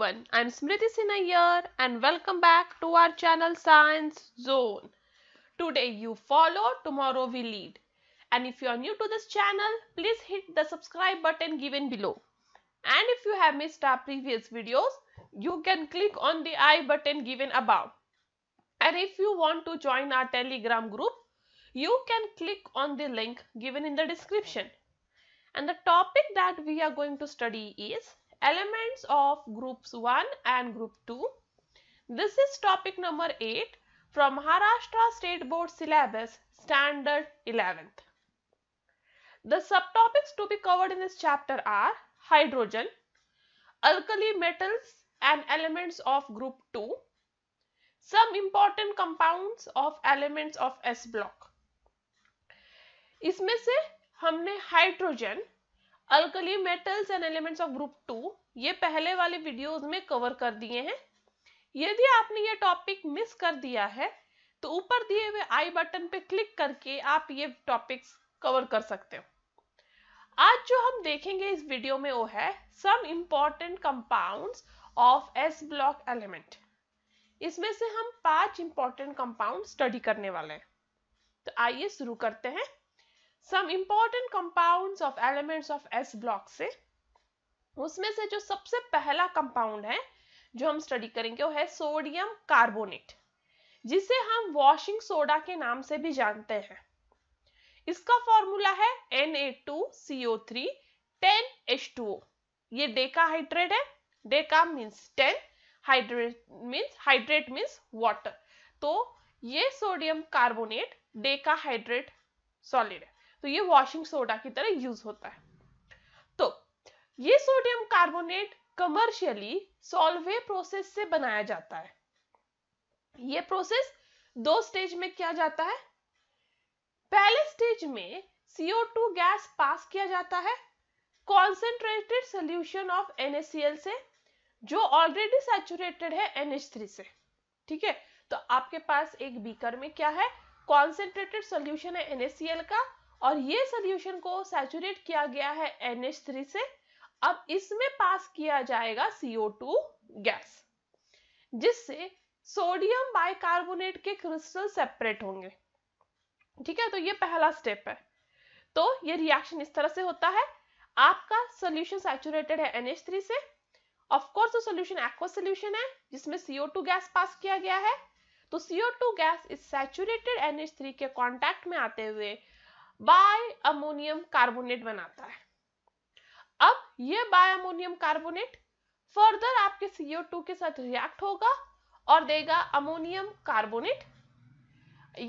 everyone, I am Smriti Sinha here and welcome back to our channel Science Zone. Today you follow, tomorrow we lead. And if you are new to this channel, please hit the subscribe button given below. And if you have missed our previous videos, you can click on the I button given above. And if you want to join our telegram group, you can click on the link given in the description. And the topic that we are going to study is elements of groups 1 and group 2. This is topic number 8 from Maharashtra State Board syllabus standard 11th. The subtopics to be covered in this chapter are hydrogen, alkali metals and elements of group 2, some important compounds of elements of S block. इसमें से हमने hydrogen alkali metals and elements of group two ये पहले वाले videos में cover कर दिए हैं यदि आपने ये टॉपिक मिस कर दिया है तो ऊपर दिए हुए आई बटन पे क्लिक करके आप ये टॉपिक्स कवर कर सकते हो आज जो हम देखेंगे इस वीडियो में वो है some important compounds of S block element इसमें से हम पांच इंपॉर्टेंट कंपाउंड स्टडी करने वाले हैं तो आइए शुरू करते हैं some important compounds of element of S block से उसमें से जो सबसे पहला कंपाउंड है जो हम स्टडी करेंगे वो है सोडियम कार्बोनेट जिसे हम वॉशिंग सोडा के नाम से भी जानते हैं इसका फॉर्मूला है Na2CO3 10H2O ये डेकाहाइड्रेट है deca means ten hydrate means hydrate means water तो ये सोडियम कार्बोनेट डेकाहाइड्रेट सॉलिड है तो ये वॉशिंग सोडा की तरह यूज होता है तो ये sodium carbonate commercially Solvay process से बनाया जाता है ये प्रोसेस दो स्टेज में किया जाता है पहले स्टेज में CO2 गैस पास किया जाता है कॉन्सेंट्रेटेड सोल्यूशन ऑफ NaCl से जो ऑलरेडी सैचुरेटेड है NH3 से ठीक है तो आपके पास एक बीकर में क्या है कॉन्सेंट्रेटेड सोल्यूशन है NaCl का और ये सोल्यूशन को सैचुरेट किया गया है NH3 से अब इसमें पास किया जाएगा CO2 गैस जिससे सोडियम बाइकार्बोनेट के क्रिस्टल सेपरेट होंगे ठीक है तो ये पहला स्टेप है तो ये रिएक्शन इस तरह से होता है आपका सोल्यूशन सैचुरेटेड है NH3 से ऑफकोर्स तो सोल्यूशन एक्वा सोल्यूशन है जिसमें CO2 गैस पास किया गया है तो CO2 गैस इस सैचुरेटेड NH3 के कांटेक्ट में आते हुए बाय अमोनियम कार्बोनेट बनाता है अब यह बाय अमोनियम कार्बोनेट फर्दर आपके CO2 के साथ रिएक्ट होगा और देगा अमोनियम कार्बोनेट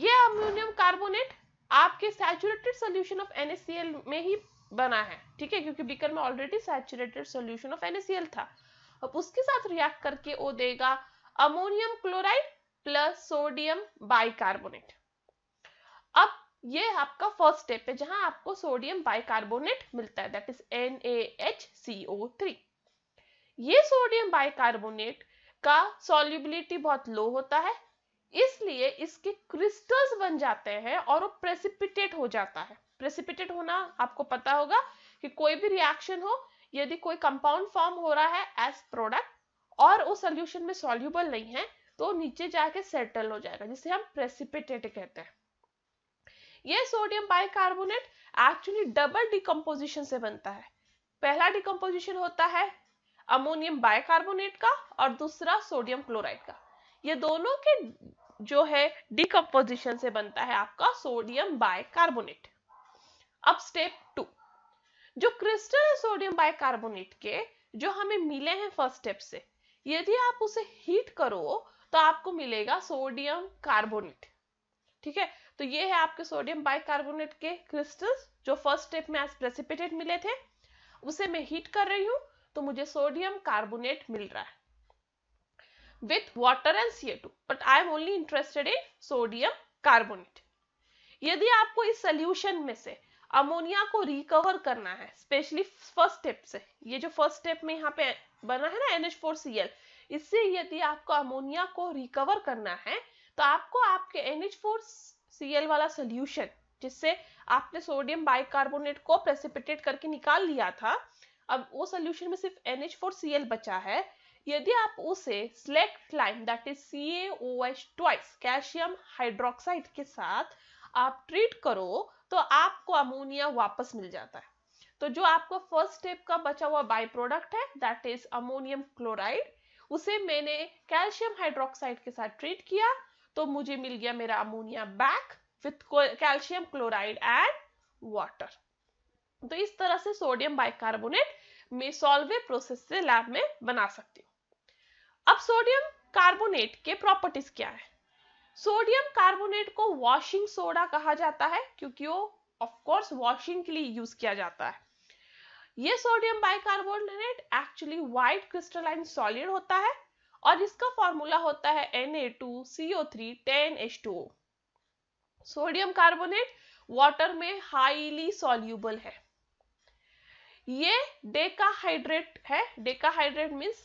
यह अमोनियम कार्बोनेट आपके सैचुरेटेड सोल्यूशन ऑफ NaCl में ही बना है ठीक है क्योंकि बीकर में already saturated solution of NaCl था अब उसके साथ रिएक्ट करके वो देगा ammonium chloride plus sodium bicarbonate अब ये आपका फर्स्ट स्टेप है जहां आपको सोडियम बाइकार्बोनेट मिलता है that is N A H C O three ये सोडियम बाइकार्बोनेट का सॉल्युबिलिटी बहुत लो होता है इसलिए इसके क्रिस्टल्स बन जाते हैं और वो प्रेसिपिटेट हो जाता है प्रेसिपिटेट होना आपको पता होगा कि कोई भी रिएक्शन हो यदि कोई कंपाउंड फॉर्म हो रहा है एज प्रोडक्ट और वो सोल्यूशन में सॉल्यूबल नहीं है तो नीचे जाके सेटल हो जाएगा जिसे हम प्रेसिपिटेट कहते हैं ये sodium bicarbonate actually double decomposition से बनता है पहला डिकम्पोजिशन होता है अमोनियम बाइकार्बोनेट का और दूसरा सोडियम क्लोराइड का ये दोनों के जो है डिकम्पोजिशन से बनता है आपका सोडियम बाइकार्बोनेट अब स्टेप टू जो क्रिस्टल है सोडियम बाइकार्बोनेट के जो हमें मिले हैं फर्स्ट स्टेप से यदि आप उसे हीट करो तो आपको मिलेगा सोडियम कार्बोनेट ठीक है तो ये है आपके सोडियम बाइकार्बोनेट के क्रिस्टल्स जो फर्स्ट स्टेप में आज प्रेसिपिटेट मिले थे उसे मैं हीट कर रही हूं तो मुझे सोडियम कार्बोनेट मिल रहा है with water and CA two but I am only interested in sodium carbonate यदि आपको इस सोल्यूशन में से अमोनिया को रिकवर करना है स्पेशली फर्स्ट स्टेप से ये जो फर्स्ट स्टेप में यहाँ पे बना है ना NH4Cl इससे यदि आपको अमोनिया को रिकवर करना है तो आपको आपके NH4 सीएल वाला सोल्यूशन जिससे आपने सोडियम बाइकार्बोनेट को प्रेसिपिटेट करके निकाल लिया था अब वो सोल्यूशन में सिर्फ N H four C L बचा है यदि आप उसे select lime that is C H twice calcium hydroxide के साथ आप ट्रीट करो तो आपको अमोनिया वापस मिल जाता है तो जो आपका फर्स्ट स्टेप का बचा हुआ बाई प्रोडक्ट है दैट इज अमोनियम क्लोराइड उसे मैंने कैल्शियम हाइड्रोक्साइड के साथ ट्रीट किया तो मुझे मिल गया मेरा ammonia back with calcium chloride and water तो इस तरह से सोडियम बाइकार्बोनेट में सॉल्वे प्रोसेस से लैब में बना सकती हूँ अब सोडियम कार्बोनेट के प्रॉपर्टीज क्या है सोडियम कार्बोनेट को वॉशिंग सोडा कहा जाता है क्योंकि वो ऑफ कोर्स वॉशिंग के लिए यूज किया जाता है ये sodium bicarbonate actually white crystalline solid होता है और इसका फॉर्मूला होता है N A two C O three ten H two O sodium carbonate water में हाईली सॉल्यूबल है ये डेकाहाइड्रेट है decahydrate means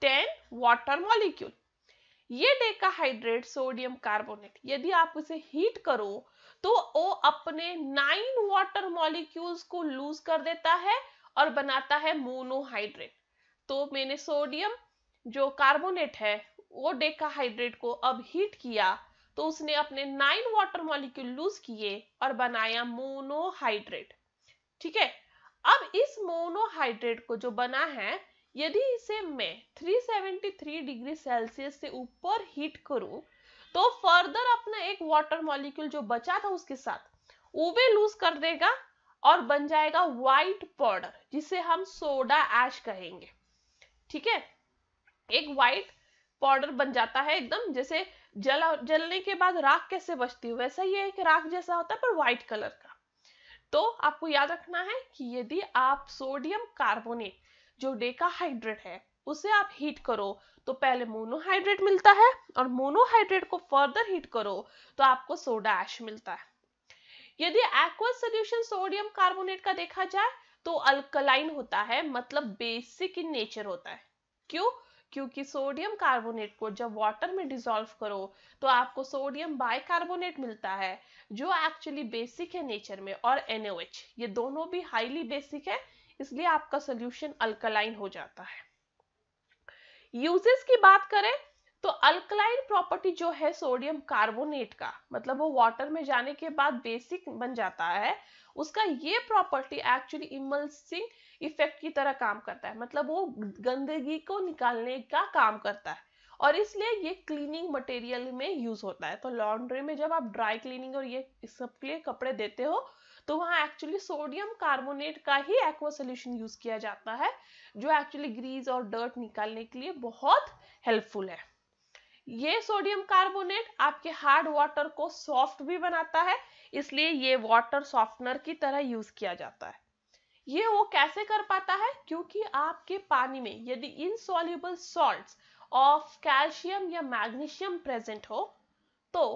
ten water molecule ये डेकाहाइड्रेट सोडियम कार्बोनेट यदि आप उसे हीट करो तो वो अपने नाइन वाटर मॉलिक्यूल्स को लूज कर देता है और बनाता है मोनोहाइड्रेट तो मैंने सोडियम जो कार्बोनेट है वो डेकाहाइड्रेट को अब हीट किया तो उसने अपने नाइन वाटर मॉलिक्यूल लूज किए और बनाया मोनोहाइड्रेट ठीक है अब इस मोनोहाइड्रेट को जो बना है यदि इसे मैं 373 डिग्री सेल्सियस से ऊपर हीट करूं तो फर्दर अपना एक वाटर मॉलिक्यूल जो बचा था उसके साथ उबे लूज कर देगा और बन जाएगा व्हाइट पाउडर जिसे हम सोडा एश कहेंगे ठीक है एक व्हाइट पाउडर बन जाता है एकदम जैसे जल जलने के बाद राख कैसे बचती है वैसा ये एक राख जैसा होता है पर व्हाइट कलर का तो आपको याद रखना है कि यदि आप सोडियम कार्बोनेट जो डेकाहाइड्रेट है उसे आप हीट करो तो पहले मोनोहाइड्रेट मिलता है और मोनोहाइड्रेट को फर्दर हीट करो तो आपको सोडा ऐश मिलता है यदि एक्वा सोल्यूशन सोडियम कार्बोनेट का देखा जाए तो अल्कलाइन होता है मतलब बेसिक इन नेचर होता है क्यों क्योंकि सोडियम कार्बोनेट को जब वाटर में डिजोल्व करो तो आपको सोडियम बाइकार्बोनेट मिलता है जो एक्चुअली बेसिक है नेचर में और एनओएच ये दोनों भी हाईली बेसिक है इसलिए आपका सोल्यूशन अल्कलाइन हो जाता है यूजेस की बात करें तो अल्कलाइन प्रॉपर्टी जो है सोडियम कार्बोनेट का मतलब वो वाटर में जाने के बाद बेसिक बन जाता है उसका ये प्रॉपर्टी एक्चुअली इमल्सिंग इफेक्ट की तरह काम करता है मतलब वो गंदगी को निकालने का काम करता है और इसलिए ये क्लीनिंग मटेरियल में यूज होता है तो लॉन्ड्री में जब आप ड्राई क्लीनिंग और ये सबके लिए कपड़े देते हो तो वहाँ एक्चुअली सोडियम कार्बोनेट का ही एक्वा सोल्यूशन यूज किया जाता है जो एक्चुअली ग्रीस और डर्ट निकालने के लिए बहुत हेल्पफुल है ये सोडियम कार्बोनेट आपके हार्ड वाटर को सॉफ्ट भी बनाता है इसलिए ये वाटर सॉफ्टनर की तरह यूज किया जाता है ये वो कैसे कर पाता है क्योंकि आपके पानी में यदि इनसॉल्यूबल सॉल्ट ऑफ कैल्शियम या मैग्नीशियम प्रेजेंट हो तो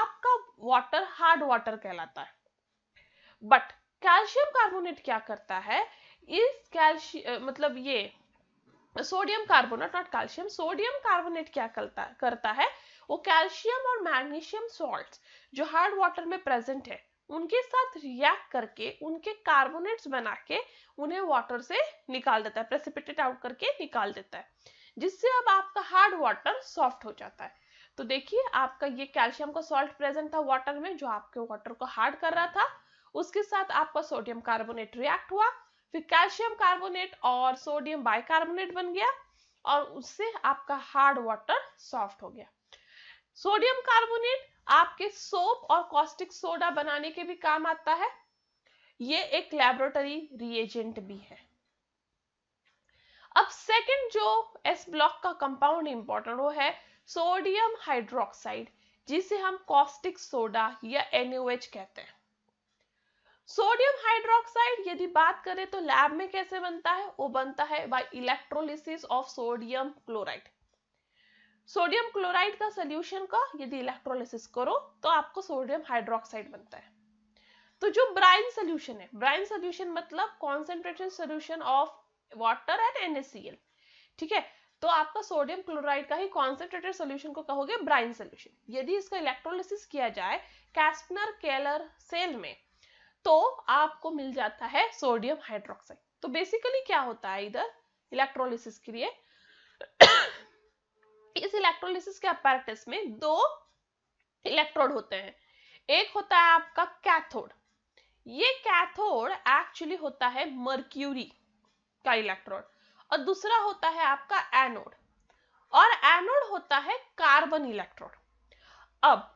आपका वाटर हार्ड वाटर कहलाता है बट कैल्शियम कार्बोनेट क्या करता है इस कैल्शियम मतलब ये sodium carbonate not calcium sodium carbonate क्या करता करता है वो कैल्शियम और मैग्नीशियम सॉल्ट जो हार्ड वाटर में प्रेजेंट है उनके साथ रिएक्ट करके उनके कार्बोनेट्स बना के उन्हें वाटर से निकाल देता है प्रेसिपिटेट आउट करके निकाल देता है जिससे अब आपका हार्ड वाटर सॉफ्ट हो जाता है तो देखिए आपका ये कैल्शियम का सॉल्ट प्रेजेंट था वाटर में जो आपके वाटर को हार्ड कर रहा था उसके साथ आपका सोडियम कार्बोनेट रिएक्ट हुआ फिर कैल्शियम कार्बोनेट और सोडियम बाइकार्बोनेट बन गया और उससे आपका हार्ड वाटर सॉफ्ट हो गया सोडियम कार्बोनेट आपके सोप और कॉस्टिक सोडा बनाने के भी काम आता है ये एक लेबोरेटरी रिएजेंट भी है अब सेकंड जो एस ब्लॉक का कंपाउंड इंपॉर्टेंट वो है सोडियम हाइड्रोक्साइड जिसे हम कॉस्टिक सोडा या एनओएच कहते हैं सोडियम हाइड्रोक्साइड यदि बात करें तो लैब में कैसे बनता है वो बनता है by electrolysis of sodium chloride sodium chloride का सोल्यूशन का यदि इलेक्ट्रोलिसिस करो तो आपको सोडियम हाइड्रोक्साइड बनता है तो जो ब्राइन सोल्यूशन है ब्राइन सोल्यूशन मतलब concentrated solution of water and NSCL ठीक है तो आपका सोडियम क्लोराइड का ही कॉन्सेंट्रेटेड सोल्यूशन को कहोगे ब्राइन सोल्यूशन यदि इसका इलेक्ट्रोलिसिस किया जाए कैस्पनर केलर सेल में तो आपको मिल जाता है सोडियम हाइड्रोक्साइड तो बेसिकली क्या होता है इधर इलेक्ट्रोलिसिस के लिए इस इलेक्ट्रोलिसिस के अपैरेटिस में दो इलेक्ट्रोड होते हैं एक होता है आपका कैथोड ये कैथोड एक्चुअली होता है मर्क्यूरी का इलेक्ट्रोड और दूसरा होता है आपका एनोड और एनोड होता है कार्बन इलेक्ट्रोड अब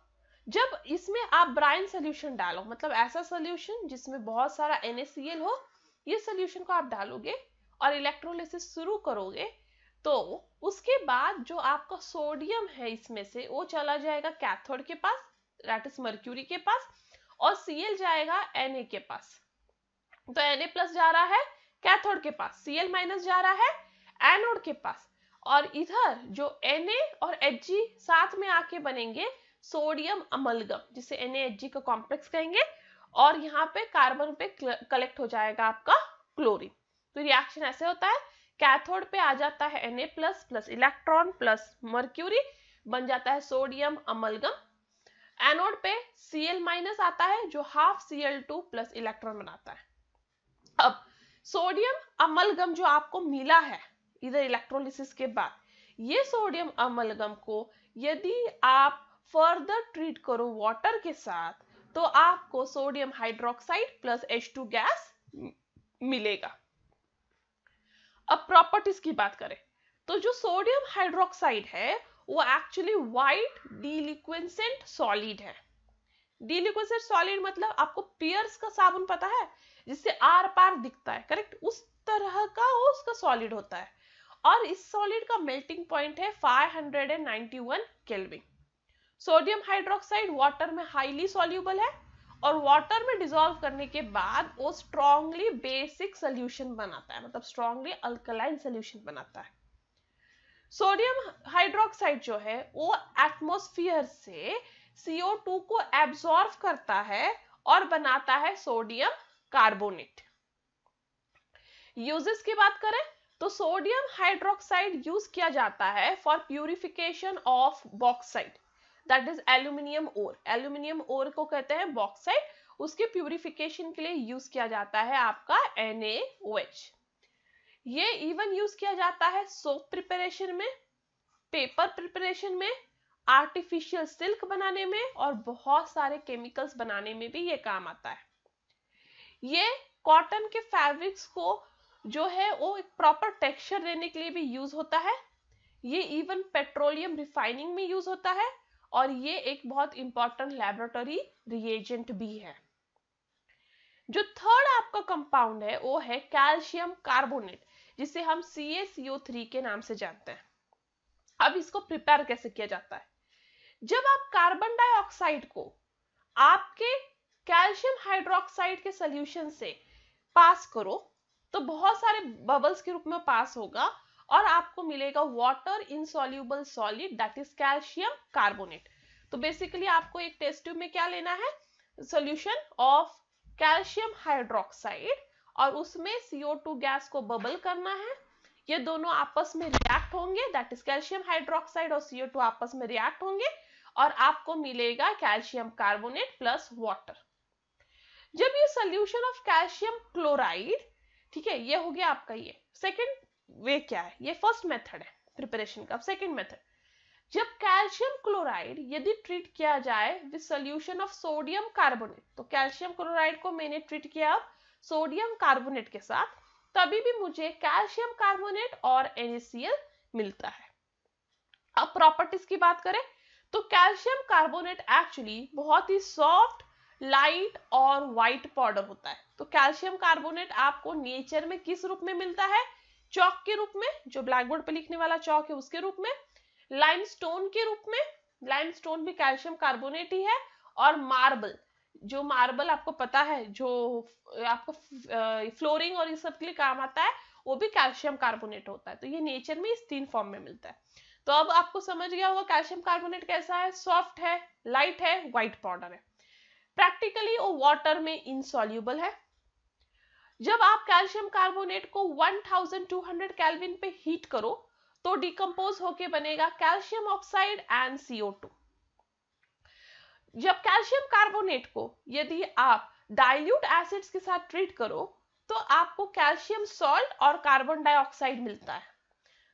जब इसमें आप ब्राइन सोल्यूशन डालो मतलब ऐसा सोल्यूशन जिसमें बहुत सारा NaCl हो ये सोल्यूशन को आप डालोगे और इलेक्ट्रोलिसिस शुरू करोगे तो उसके बाद जो आपका सोडियम है इसमें से वो चला जाएगा कैथोड के पास दैट इज मर्क्यूरी के पास और Cl जाएगा Na के पास तो Na प्लस जा रहा है कैथोड के पास Cl माइनस जा रहा है एनोड के पास और इधर जो Na और Hg साथ में आके बनेंगे सोडियम अमलगम जिसे एन का कॉम्प्लेक्स कहेंगे और यहाँ पे कार्बन पे कलेक्ट हो जाएगा आपका क्लोरीन तो रिएक्शन ऐसे होता है कैथोड पे आ जाता है N plus plus electron plus mercury बन जाता है सोडियम अमलगम एनोड पे Cl आता है जो हाफ Cl2 प्लस इलेक्ट्रॉन बनाता है अब सोडियम अमलगम जो आपको मिला है इधर इलेक्ट्रोलिसिस के बाद ये सोडियम अमलगम को यदि आप फर्दर ट्रीट करो वाटर के साथ तो आपको sodium hydroxide plus H two gas मिलेगा अब प्रॉपर्टीज की बात करें तो जो सोडियम हाइड्रोक्साइड है वो एक्चुअली वाइट डीलिक्वेंसेंट सॉलिड है डीलिक्वेंसेंट सॉलिड मतलब आपको पियर्स का साबुन पता है जिससे आर पार दिखता है करेक्ट उस तरह का वो उसका सॉलिड होता है और इस सॉलिड का मेल्टिंग पॉइंट है 591 केल्विन सोडियम हाइड्रोक्साइड वाटर में हाईली सॉल्यूबल है और वाटर में डिजोल्व करने के बाद वो स्ट्रांगली बेसिक सोल्यूशन बनाता है मतलब स्ट्रांगली अल्कलाइन सोल्यूशन बनाता है सोडियम हाइड्रोक्साइड जो है वो एटमोस्फियर से CO2 को एब्सॉर्व करता है और बनाता है सोडियम कार्बोनेट यूजेस की बात करें तो सोडियम हाइड्रोक्साइड यूज किया जाता है for purification of bauxite that is aluminium ore aluminium ore को कहते हैं बॉक्साइड उसके प्यूरिफिकेशन के लिए यूज किया जाता है आपका NaOH ये इवन यूज किया जाता है सोप प्रिपरेशन में पेपर प्रिपरेशन में आर्टिफिशियल सिल्क बनाने में और बहुत सारे केमिकल्स बनाने में भी ये काम आता है ये कॉटन के फैब्रिक्स को जो है वो एक प्रॉपर टेक्सचर देने के लिए भी यूज होता है ये इवन पेट्रोलियम रिफाइनिंग में यूज होता है और ये एक बहुत इंपॉर्टेंट लेबोरेटरी रिएजेंट भी है जो थर्ड आपका कंपाउंड है वो है कैल्शियम कार्बोनेट जिसे हम CaCO3 के नाम से जानते हैं अब इसको प्रिपेयर कैसे किया जाता है जब आप कार्बन डाइऑक्साइड को आपके कैल्शियम हाइड्रोक्साइड के सोल्यूशन से पास करो तो बहुत सारे बबल्स के रूप में पास होगा और आपको मिलेगा water insoluble solid that is calcium carbonate तो बेसिकली आपको एक टेस्ट ट्यूब में क्या लेना है सोल्यूशन ऑफ कैल्शियम हाइड्रोक्साइड और उसमें CO2 गैस को बबल करना है ये दोनों आपस में रिएक्ट होंगे दैट इज कैल्शियम हाइड्रोक्साइड और CO2 आपस में रिएक्ट होंगे और आपको मिलेगा कैल्शियम कार्बोनेट प्लस वाटर जब ये सोल्यूशन ऑफ कैल्शियम क्लोराइड ठीक है ये हो गया आपका ये सेकेंड वे क्या है ये फर्स्ट मेथड है प्रिपरेशन का सेकेंड मेथड जब कैल्शियम क्लोराइड यदि ट्रीट किया जाए with solution of sodium carbonate तो कैल्शियम क्लोराइड को मैंने ट्रीट किया सोडियम कार्बोनेट के साथ तभी भी मुझे कैल्शियम कार्बोनेट और NaCl मिलता है अब प्रॉपर्टीज की बात करें तो कैल्शियम कार्बोनेट एक्चुअली बहुत ही सॉफ्ट लाइट और व्हाइट पाउडर होता है तो कैल्शियम कार्बोनेट आपको नेचर में किस रूप में मिलता है चौक के रूप में जो ब्लैक बोर्ड पर लिखने वाला चौक है उसके रूप में लाइम के रूप में लाइम भी कैल्शियम कार्बोनेट ही है और मार्बल जो मार्बल आपको पता है जो आपको फ्लोरिंग और इस सब के लिए काम आता है वो भी कैल्शियम कार्बोनेट होता है तो ये नेचर में इस तीन फॉर्म में मिलता है तो अब आपको समझ गया होगा कैल्शियम कार्बोनेट कैसा है सॉफ्ट है लाइट है व्हाइट पाउडर है प्रैक्टिकली वो वाटर में इनसॉल्यूबल है जब आप कैल्शियम कार्बोनेट को 1200 केल्विन पे हीट करो तो डिकम्पोज होके बनेगा calcium oxide and CO two जब कैल्शियम कार्बोनेट को यदि आप डाइल्यूट एसिड्स के साथ ट्रीट करो तो आपको कैल्शियम सॉल्ट और कार्बन डाइऑक्साइड मिलता है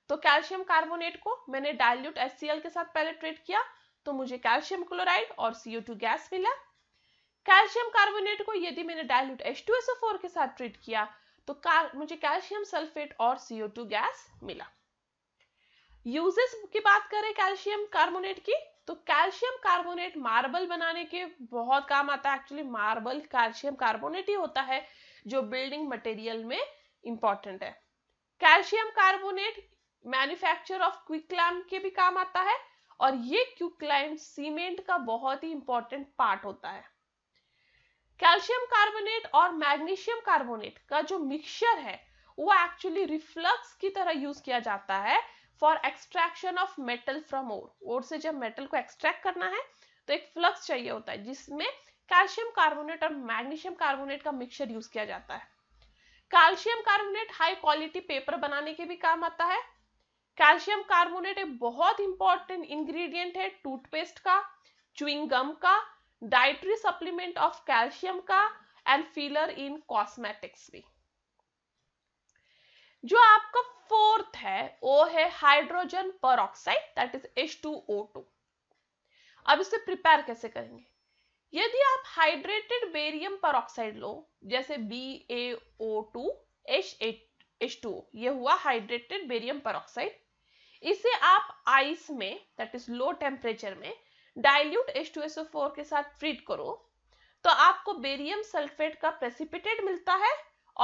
तो कैल्शियम कार्बोनेट को मैंने डाइल्यूट एस के साथ पहले ट्रीट किया तो मुझे कैल्शियम क्लोराइड और सीओ गैस मिला कैल्शियम कार्बोनेट को यदि मैंने डायलूट H2SO4 के साथ ट्रीट किया तो मुझे कैल्शियम सल्फेट और CO2 गैस मिला यूजेस की बात करें कैल्शियम कार्बोनेट की तो कैल्शियम कार्बोनेट मार्बल बनाने के बहुत काम आता है एक्चुअली मार्बल कैल्शियम कार्बोनेट ही होता है जो बिल्डिंग मटेरियल में इंपॉर्टेंट है calcium carbonate manufacture of quicklime के भी काम आता है और ये क्विकलैम सीमेंट का बहुत ही इंपॉर्टेंट पार्ट होता है कैल्शियम कार्बोनेट और मैग्नीशियम कार्बोनेट का जो मिक्सचर है वो एक्चुअली रिफ्लक्स की तरह यूज किया जाता है for extraction of metal from ore ore से जब मेटल को एक्सट्रैक्ट करना है तो एक फ्लक्स चाहिए होता है जिसमें कैल्शियम कार्बोनेट और मैग्नीशियम कार्बोनेट का मिक्सचर यूज किया जाता है calcium carbonate high quality paper बनाने के भी काम आता है कैल्शियम कार्बोनेट एक बहुत इंपॉर्टेंट इंग्रेडिएंट है टूथपेस्ट का च्युइंग गम का डाइट्री सप्लीमेंट ऑफ कैल्शियम का एंड फिलर इन कॉस्मेटिक्स भी जो आपका फोर्थ है वो है hydrogen peroxide that is H two O two अब इसे प्रिपेयर कैसे करेंगे यदि आप हाइड्रेटेड बेरियम पर ऑक्साइड लो जैसे B A O two H eight H two ये हुआ हाइड्रेटेड बेरियम पर ऑक्साइड इसे आप आइस में दैट इज लो टेम्परेचर में डाइल्यूट H2SO4 के साथ ट्रीट करो तो आपको बेरियम सल्फेट का प्रेसिपिटेट मिलता है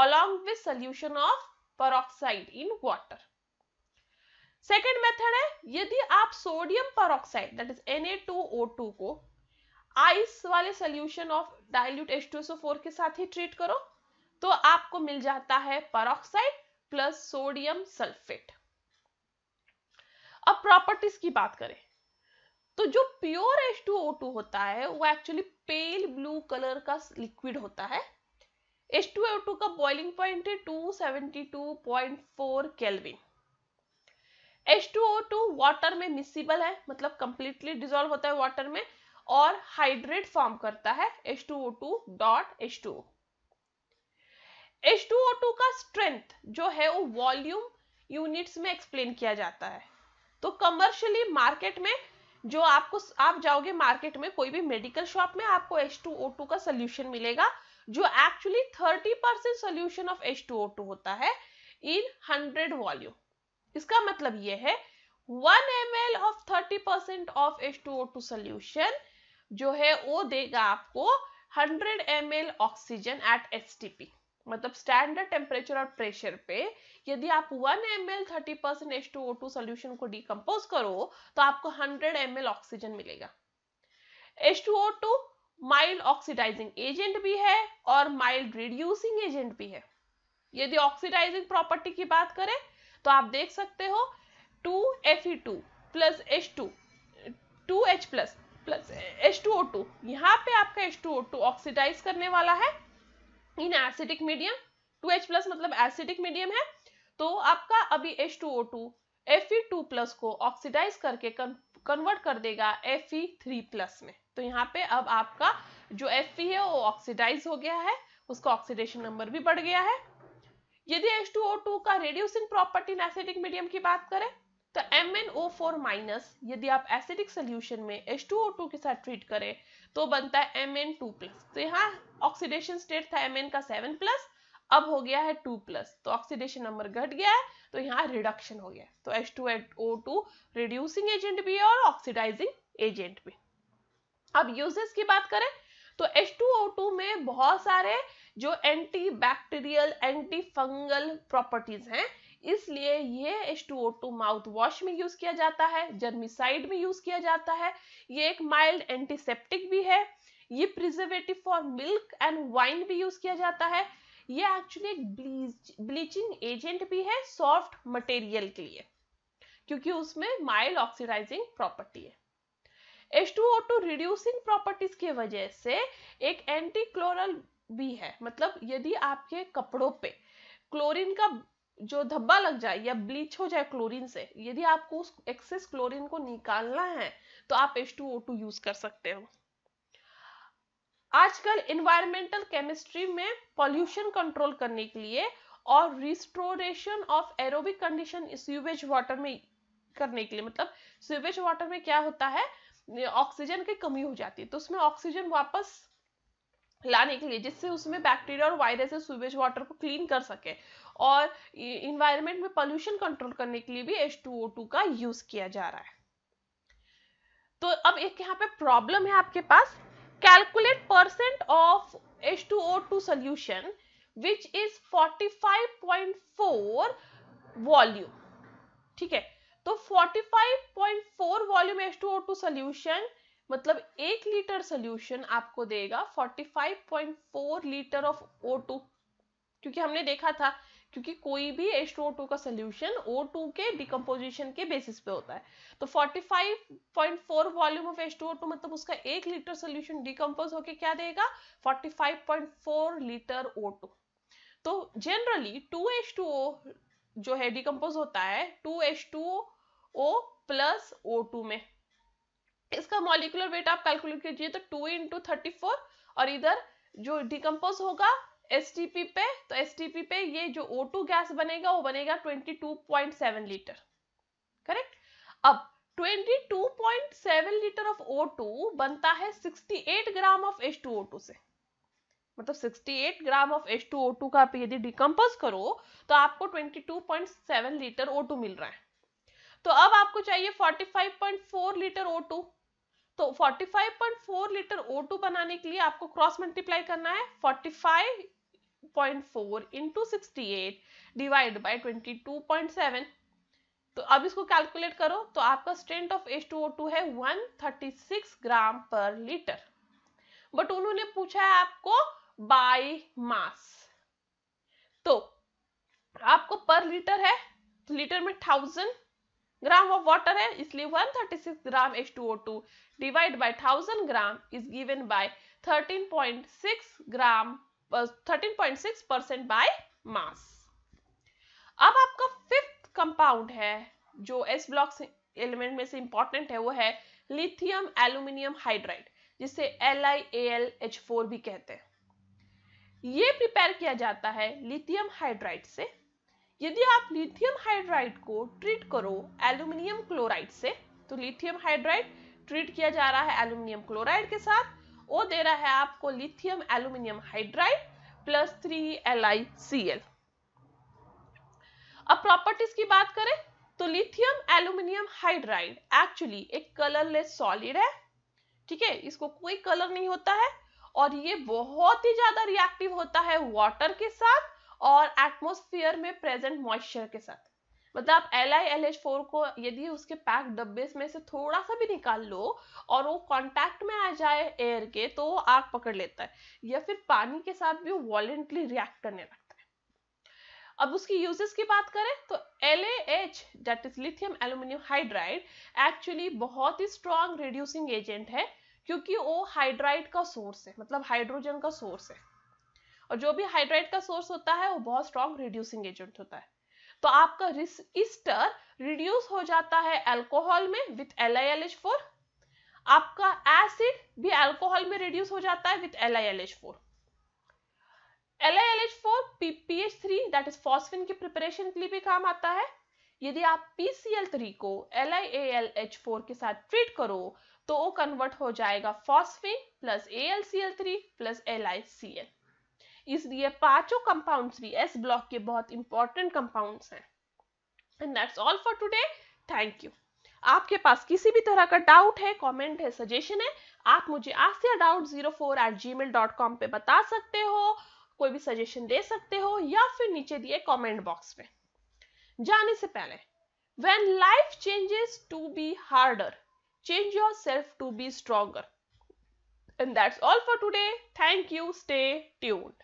along with solution of peroxide in water second method है यदि आप sodium peroxide that is Na2O2 को आइस वाले सोल्यूशन ऑफ डाइल्यूट H2SO4 के साथ ही ट्रीट करो तो आपको मिल जाता है परोक्साइड प्लस सोडियम सल्फेट अब प्रॉपर्टीज की बात करें तो जो प्योर टू ओ टू होता है वो एक्चुअली पेल ब्लू कलर का लिक्विड होता है टू का बॉइलिंग पॉइंट है फोर केल्विन टू वाटर में मिसिबल है मतलब कंप्लीटली डिजोल्व होता है वाटर में और हाइड्रेट फॉर्म करता है two O two dot two two O two का स्ट्रेंथ जो है वो वॉल्यूम यूनिट्स में एक्सप्लेन किया जाता है तो कमर्शियली मार्केट में जो आपको आप जाओगे मार्केट में कोई भी मेडिकल शॉप में आपको टू का सोल्यूशन मिलेगा जो actually thirty percent solution of two होता है इन हंड्रेड वॉल्यूम इसका मतलब यह है one M L of thirty percent of two solution जो है वो देगा आपको M L oxygen at H मतलब स्टैंडर्ड टेम्परेचर और प्रेशर पे यदि आप 1 M L thirty percent H two O two solution को डिकम्पोज करो तो आपको 100 एम एल ऑक्सीजन मिलेगा H two O to mild oxidising agent भी है और माइल्ड रिड्यूसिंग एजेंट भी है यदि ऑक्सीडाइजिंग प्रॉपर्टी की बात करें तो आप देख सकते हो two F E two plus H two two H plus plus H two O two यहाँ पे आपका H two O two oxidise करने वाला है in acidic medium 2H plus मतलब एसिडिक मीडियम है तो आपका अभी H2O2 Fe2 प्लस को ऑक्सीडाइज करके कन्वर्ट कर देगा Fe3 प्लस में तो यहाँ पे अब आपका जो Fe है वो ऑक्सीडाइज हो गया है उसका ऑक्सीडेशन नंबर भी बढ़ गया है यदि H2O2 का रेड्यूसिंग प्रॉपर्टी एसिडिक मीडियम की बात करें तो MnO4- माइनस यदि आप एसिडिक सोल्यूशन में H2O2 के साथ ट्रीट करें तो बनता है Mn2+. तो यहाँ ऑक्सीडेशन स्टेट था Mn का 7+, अब हो गया है 2+. तो ऑक्सीडेशन नंबर घट गया है तो यहाँ रिडक्शन हो गया है. तो H2O2 रिड्यूसिंग एजेंट भी है और ऑक्सीडाइजिंग एजेंट भी अब यूजेस की बात करें तो H2O2 में बहुत सारे जो anti bacterial anti fungal properties हैं इसलिए ये H2O2 माउथ वॉश में यूज किया जाता है जर्मिसाइड में यूज किया जाता है ये एक माइल्ड एंटीसेप्टिक भी है ये preservative for milk and wine भी यूज किया जाता है ये एक्चुअली एक ब्लीचिंग एजेंट भी है सॉफ्ट मटेरियल के लिए क्योंकि उसमें माइल्ड ऑक्सीडाइजिंग प्रॉपर्टी है H2O2 रिड्यूसिंग प्रॉपर्टीज की वजह से एक एंटी क्लोरल भी है मतलब यदि आपके कपड़ों पे क्लोरीन का जो धब्बा लग जाए या ब्लीच हो जाए क्लोरीन से यदि आपको उस एक्सेस क्लोरीन को निकालना है तो आप टू ओ टू यूज कर सकते हो आजकल इन्वायरमेंटल केमिस्ट्री में पॉल्यूशन कंट्रोल करने के लिए और restoration of aerobic condition sewage water में करने के लिए मतलब सीवेज वाटर में क्या होता है ऑक्सीजन की कमी हो जाती है तो उसमें ऑक्सीजन वापस लाने के लिए जिससे उसमें बैक्टीरिया और वायरस सीवेज वाटर को क्लीन कर सके और इन्वायरमेंट में पॉल्यूशन कंट्रोल करने के लिए भी एच का यूज किया जा रहा है तो अब एक यहाँ पे प्रॉब्लम है आपके पास calculate percent of H solution which is 45.4 volume ठीक है तो 45.4 वॉल्यूम टू सॉल्यूशन मतलब एक लीटर सोल्यूशन आपको देगा 45.4 लीटर ऑफ ओ क्योंकि हमने देखा था क्योंकि कोई भी टू ओ टू का सोल्यूशन ओ टू के डिकम्पोजिशन के बेसिस पे होता है तो 45.4 volume of two O two मतलब उसका एक लीटर सोल्यूशन डिकम्पोज होके क्या देगा 45.4 लीटर ओ टू तो जनरली टू टू ओ जो है डिकम्पोज होता है two two O plus O two में इसका मॉलिकुलर वेट आप कैलकुलेट कीजिए तो टू इंटू थर्टी फोर और इधर जो डिकम्पोज होगा एस पे तो एस पे ये जो O2 गैस बनेगा वो बनेगा 22.7 लीटर करेक्ट अब 22.7 लीटर ऑफ O2 बनता है 68 ग्राम ऑफ H2O2 से मतलब 68 ग्राम ऑफ H2O2 का आप यदि डिकम्पोज करो तो आपको 22.7 लीटर O2 मिल रहा है तो अब आपको चाहिए 45.4 लीटर O2 तो 45.4 लीटर O2 बनाने के लिए आपको क्रॉस मल्टीप्लाई करना है 45.4 इनटू 68 डिवाइड बाय 22.7 तो अब इसको कैलकुलेट करो तो आपका स्ट्रेंथ ऑफ H2O2 है 136 ग्राम पर लीटर बट उन्होंने पूछा है आपको बाय मास तो आपको पर लीटर है लीटर तो में थाउजेंड ग्राम ऑफ वाटर है इसलिए 136 gram H2O2 divide by 1000 gram is given by 13.6 gram 13.6 percent by mass अब आपका फिफ्थ कंपाउंड है जो एस ब्लॉक एलिमेंट में से इंपॉर्टेंट है वो है लिथियम एल्यूमिनियम हाइड्राइड जिसे L I L H four भी कहते हैं ये प्रिपेयर किया जाता है लिथियम हाइड्राइड से यदि आप लिथियम हाइड्राइड को ट्रीट करो एल्यूमिनियम क्लोराइड से तो लिथियम हाइड्राइड ट्रीट किया जा रहा है एल्यूमिनियम क्लोराइड के साथ वो दे रहा है आपको lithium aluminium hydride plus three L I C L अब प्रॉपर्टीज की बात करें तो लिथियम एल्यूमिनियम हाइड्राइड एक्चुअली एक कलरलेस सॉलिड है ठीक है इसको कोई कलर नहीं होता है और ये बहुत ही ज्यादा रिएक्टिव होता है वाटर के साथ और एटमोसफियर में प्रेजेंट मॉइस्चर के साथ मतलब आप L I L H four को यदि उसके पैक डब्बे में से थोड़ा सा भी निकाल लो और वो कांटेक्ट में आ जाए एयर के तो वो आग पकड़ लेता है या फिर पानी के साथ भी वो वॉलेंटली रिएक्ट करने लगता है अब उसकी यूजेस की बात करें तो L H that is lithium aluminium hydride actually बहुत ही स्ट्रॉन्ग रिड्यूसिंग एजेंट है क्योंकि वो हाइड्राइड का सोर्स है मतलब हाइड्रोजन का सोर्स है और जो भी हाइड्राइड का सोर्स होता है वो बहुत स्ट्रॉन्ग रिड्यूसिंग एजेंट होता है तो आपका ईस्टर रिड्यूस हो जाता है एल्कोहल में with L I L H four आपका एसिड भी एल्कोहल में रिड्यूस हो जाता है with L I L H four L I L H four PPH three that is phosphine की प्रिपरेशन के लिए भी काम आता है यदि आप पीसीएल थ्री को L I A L H four के साथ ट्रीट करो तो वो कन्वर्ट हो जाएगा phosphine plus A L C L three plus L I C L इसलिए पांचों कंपाउंड्स भी एस ब्लॉक के बहुत इंपॉर्टेंट कंपाउंड्स हैं and that's all for today thank you आपके पास किसी भी तरह का डाउट है कमेंट है सजेशन है आप मुझे आस्या doubt zero four eight gmail dot com पर बता सकते हो कोई भी सजेशन दे सकते हो या फिर नीचे दिए कमेंट बॉक्स में जाने से पहले when life changes to be harder change yourself to be stronger and that's all for today thank you stay tuned